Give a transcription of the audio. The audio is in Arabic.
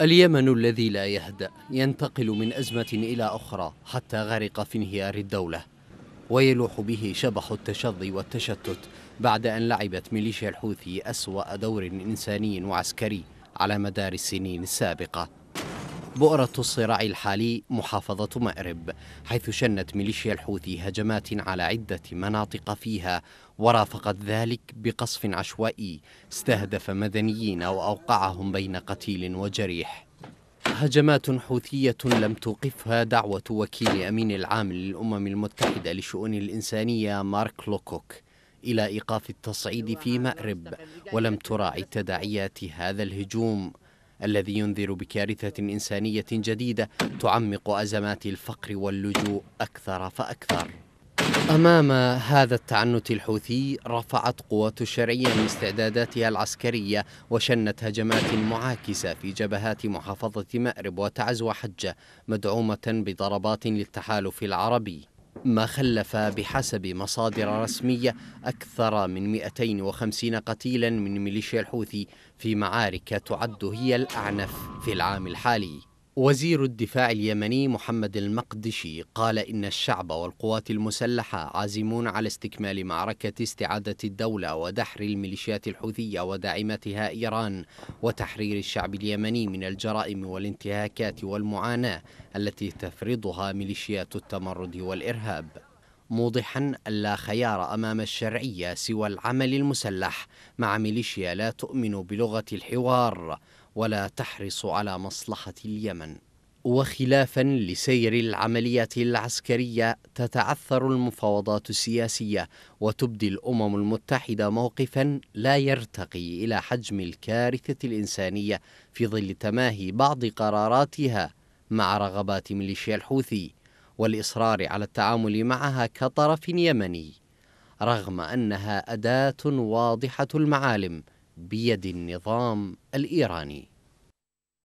اليمن الذي لا يهدأ ينتقل من أزمة إلى أخرى حتى غرق في انهيار الدولة ويلوح به شبح التشظي والتشتت بعد أن لعبت ميليشيا الحوثي أسوأ دور إنساني وعسكري على مدار السنين السابقة بؤرة الصراع الحالي محافظة مأرب حيث شنت ميليشيا الحوثي هجمات على عدة مناطق فيها ورافقت ذلك بقصف عشوائي استهدف مدنيين وأوقعهم بين قتيل وجريح هجمات حوثية لم توقفها دعوة وكيل أمين العام للأمم المتحدة لشؤون الإنسانية مارك لوكوك إلى إيقاف التصعيد في مأرب ولم تراعي تداعيات هذا الهجوم الذي ينذر بكارثة إنسانية جديدة تعمق أزمات الفقر واللجوء أكثر فأكثر أمام هذا التعنت الحوثي رفعت قوات الشرعية من استعداداتها العسكرية وشنت هجمات معاكسة في جبهات محافظة مأرب وتعز وحجة مدعومة بضربات للتحالف العربي ما خلف بحسب مصادر رسمية أكثر من 250 قتيلا من ميليشيا الحوثي في معارك تعد هي الأعنف في العام الحالي وزير الدفاع اليمني محمد المقدشي قال إن الشعب والقوات المسلحة عازمون على استكمال معركة استعادة الدولة ودحر الميليشيات الحوثية وداعمتها إيران وتحرير الشعب اليمني من الجرائم والانتهاكات والمعاناة التي تفرضها ميليشيات التمرد والإرهاب موضحا لا خيار امام الشرعيه سوى العمل المسلح مع ميليشيا لا تؤمن بلغه الحوار ولا تحرص على مصلحة اليمن وخلافا لسير العمليات العسكرية تتعثر المفاوضات السياسية وتبدي الأمم المتحدة موقفا لا يرتقي إلى حجم الكارثة الإنسانية في ظل تماهي بعض قراراتها مع رغبات ميليشيا الحوثي والإصرار على التعامل معها كطرف يمني رغم أنها أداة واضحة المعالم بيد النظام الايراني